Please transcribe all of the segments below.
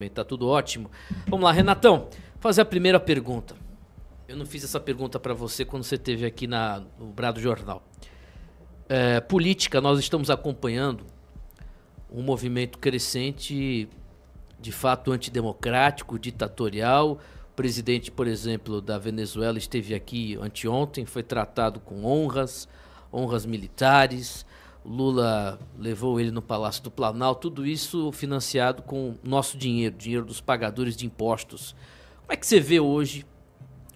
Está tá tudo ótimo. Vamos lá, Renatão, fazer a primeira pergunta. Eu não fiz essa pergunta para você quando você esteve aqui na, no Brado Jornal. É, política, nós estamos acompanhando um movimento crescente, de fato antidemocrático, ditatorial. O presidente, por exemplo, da Venezuela esteve aqui anteontem, foi tratado com honras, honras militares. Lula levou ele no Palácio do Planalto, tudo isso financiado com nosso dinheiro, dinheiro dos pagadores de impostos. Como é que você vê hoje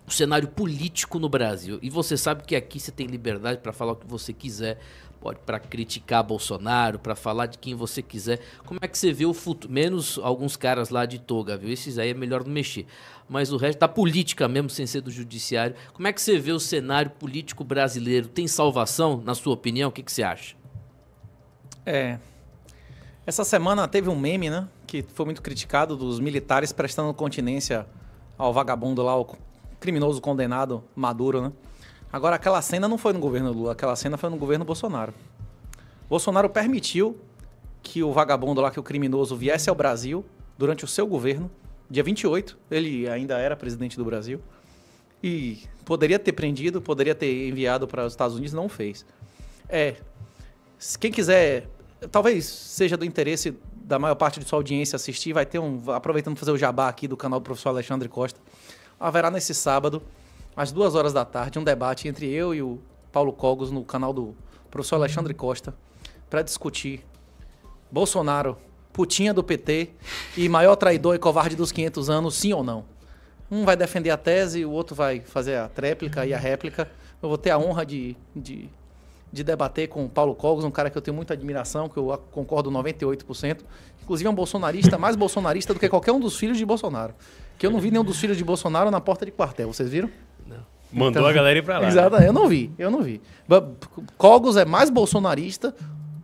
o cenário político no Brasil? E você sabe que aqui você tem liberdade para falar o que você quiser, pode para criticar Bolsonaro, para falar de quem você quiser. Como é que você vê o futuro? Menos alguns caras lá de toga, viu? Esses aí é melhor não mexer. Mas o resto da política mesmo, sem ser do judiciário. Como é que você vê o cenário político brasileiro? Tem salvação, na sua opinião? O que, que você acha? É. Essa semana teve um meme, né? Que foi muito criticado dos militares prestando continência ao vagabundo lá, o criminoso condenado Maduro, né? Agora, aquela cena não foi no governo Lula, aquela cena foi no governo Bolsonaro. Bolsonaro permitiu que o vagabundo lá, que o criminoso viesse ao Brasil durante o seu governo, dia 28, ele ainda era presidente do Brasil, e poderia ter prendido, poderia ter enviado para os Estados Unidos, não fez. É, quem quiser, talvez seja do interesse da maior parte de sua audiência assistir, vai ter um. Aproveitando fazer o jabá aqui do canal do professor Alexandre Costa. Haverá nesse sábado, às duas horas da tarde, um debate entre eu e o Paulo Cogos no canal do professor Alexandre Costa para discutir Bolsonaro, putinha do PT e maior traidor e covarde dos 500 anos, sim ou não? Um vai defender a tese, o outro vai fazer a tréplica e a réplica. Eu vou ter a honra de, de de debater com o Paulo Cogos, um cara que eu tenho muita admiração, que eu concordo 98%. Inclusive é um bolsonarista, mais bolsonarista do que qualquer um dos filhos de Bolsonaro. Que eu não vi nenhum dos filhos de Bolsonaro na porta de quartel, vocês viram? Não. Mandou então, a galera ir pra lá. Né? Exato, eu não vi, eu não vi. Cogos é mais bolsonarista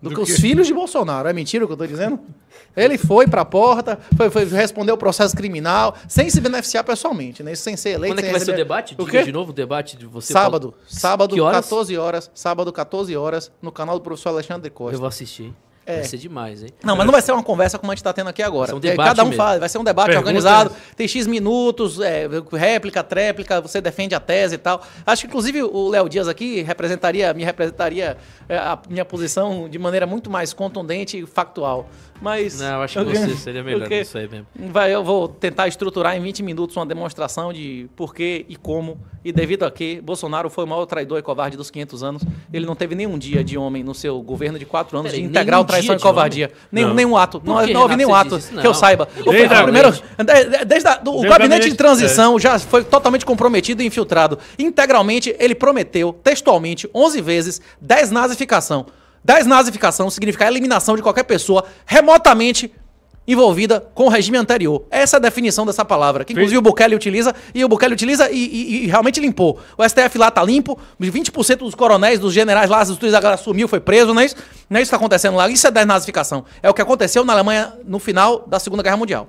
do, que, que, os filhos de Bolsonaro. É mentira o que eu estou dizendo? Ele foi para a porta, foi, foi responder o processo criminal, sem se beneficiar pessoalmente, né? Isso sem ser eleito. Quando é que vai ser o debate? o quê? de novo o debate de você. Sábado. Fala... Sábado, horas? 14 horas. Sábado, 14 horas, no canal do professor Alexandre Costa. Eu vou assistir. É. Vai ser demais, hein? Não, mas não vai ser uma conversa como a gente está tendo aqui agora. É um Cada um mesmo. faz, vai ser um debate Perguntas. organizado, tem X minutos, é, réplica, tréplica, você defende a tese e tal. Acho que, inclusive, o Léo Dias aqui representaria, me representaria é, a minha posição de maneira muito mais contundente e factual. Mas. Não, acho que você seria melhor isso aí mesmo. Vai, eu vou tentar estruturar em 20 minutos uma demonstração de porquê e como e devido a que Bolsonaro foi o maior traidor e covarde dos 500 anos, ele não teve nenhum dia de homem no seu governo de quatro anos de integral traição e covardia. Nenhum, nenhum ato. Não, não, houve nenhum ato que eu saiba. O, primeiro, desde a, o gabinete de transição é. já foi totalmente comprometido e infiltrado. Integralmente, ele prometeu, textualmente, 11 vezes, 10 nazificação. 10 nazificação significa eliminação de qualquer pessoa remotamente envolvida com o regime anterior. Essa é a definição dessa palavra, que inclusive Sim. o Bukele utiliza, e o Bukele utiliza e, e, e, realmente limpou. O STF lá tá limpo, 20% dos coronéis, dos generais lá, as instituições agora sumiu, foi preso, não é isso? Não é isso que tá acontecendo lá, isso é desnazificação. É o que aconteceu na Alemanha no final da Segunda Guerra Mundial.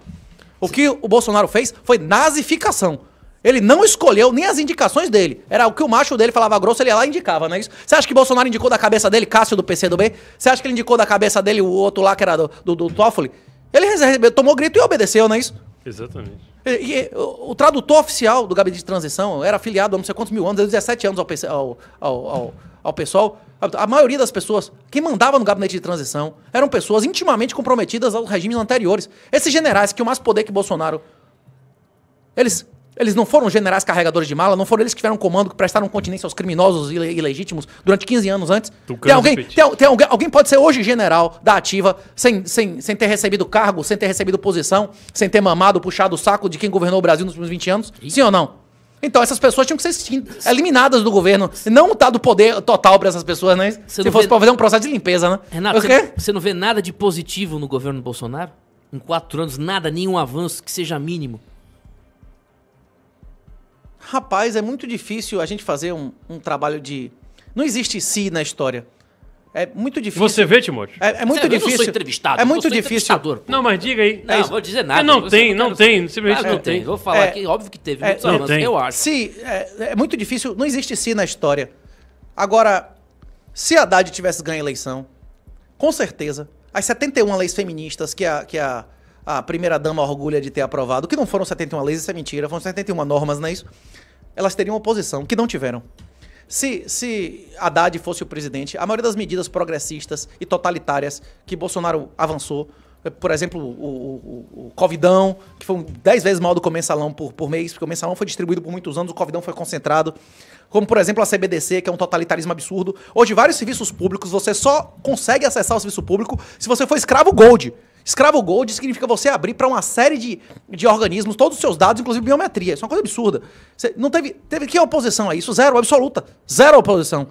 O Sim. que o Bolsonaro fez foi nazificação. Ele não escolheu nem as indicações dele. Era o que o macho dele falava grosso, ele ia lá e indicava, não é isso? Você acha que Bolsonaro indicou da cabeça dele Cássio do PC do B? Você acha que ele indicou da cabeça dele o outro lá que era do, do, do Toffoli? Ele recebeu, tomou grito e obedeceu, não é isso? Exatamente. E, e, o, o, tradutor oficial do gabinete de transição era afiliado há não sei quantos mil anos, 17 anos ao, ao, ao, ao, ao pessoal. A, a, maioria das pessoas que mandava no gabinete de transição eram pessoas intimamente comprometidas aos regimes anteriores. Esses generais que o mais poder que Bolsonaro. Eles eles não foram generais carregadores de mala, não foram eles que tiveram comando, que prestaram continência aos criminosos ileg ilegítimos durante 15 anos antes. tem alguém, tem, tem, alguém, alguém pode ser hoje general da ativa, sem, sem, sem ter recebido cargo, sem ter recebido posição, sem ter mamado, puxado o saco de quem governou o Brasil nos últimos 20 anos? Sim ou não? Então essas pessoas tinham que ser eliminadas do governo. Não tá do poder total para essas pessoas, né? Você Se fosse vê... pra fazer um processo de limpeza, né? Renato, você, você não vê nada de positivo no governo Bolsonaro? Em quatro anos, nada, nenhum avanço que seja mínimo. Rapaz, é muito difícil a gente fazer um, um trabalho de. Não existe si na história. É muito difícil. Você vê, Timóteo? É, é muito difícil. Eu não sou entrevistado. É muito eu sou difícil. Pô. Não, mas diga aí. Não, é vou dizer nada. Eu não tem, não, não tem. Simplesmente não, não tem. tem. Vou falar é, que óbvio que teve é, muitos eu acho. Se, é, é muito difícil. Não existe si na história. Agora, se Haddad tivesse ganho a eleição, com certeza, as 71 leis feministas que a, que a a primeira-dama orgulha de ter aprovado, que não foram 71 leis, isso é mentira, foram 71 normas, não é isso? Elas teriam oposição, que não tiveram. Se, se Haddad fosse o presidente, a maioria das medidas progressistas e totalitárias que Bolsonaro avançou, por exemplo, o, o, o Covidão, que foi 10 vezes maior do que o mensalão por, por mês, porque o mensalão foi distribuído por muitos anos, o Covidão foi concentrado. Como, por exemplo, a CBDC, que é um totalitarismo absurdo. Hoje, vários serviços públicos, você só consegue acessar o serviço público se você for escravo Gold. Escravo Gold significa você abrir para uma série de, de organismos todos os seus dados, inclusive biometria. Isso é uma coisa absurda. Você não teve, teve que oposição a isso? Zero, absoluta. Zero oposição.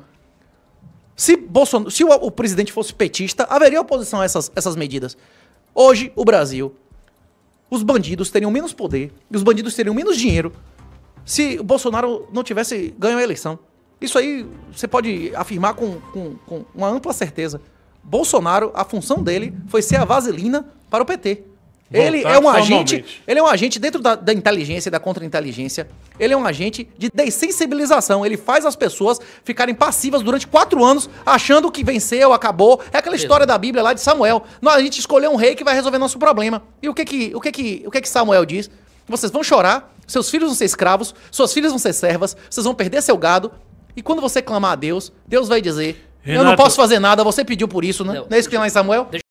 Se, Bolsonaro, se o, o presidente fosse petista, haveria oposição a essas, essas medidas. Hoje, o Brasil, os bandidos teriam menos poder e os bandidos teriam menos dinheiro se o Bolsonaro não tivesse ganho a eleição. Isso aí você pode afirmar com, com, com uma ampla certeza. Bolsonaro, a função dele foi ser a vaselina para o PT. ele é um agente, ele é um agente dentro da, da inteligência, da contra-inteligência. Ele é um agente de dessensibilização. Ele faz as pessoas ficarem passivas durante quatro anos, achando que venceu, acabou. É aquela história da Bíblia lá de Samuel. Nós, a gente escolheu um rei que vai resolver nosso problema. E o que que, o que que, o que que Samuel diz? Vocês vão chorar, seus filhos vão ser escravos, suas filhas vão ser servas, vocês vão perder seu gado. E quando você clamar a Deus, Deus vai dizer: Renato, eu não posso fazer nada, você pediu por isso, né? Não, não é isso que tem lá em Samuel?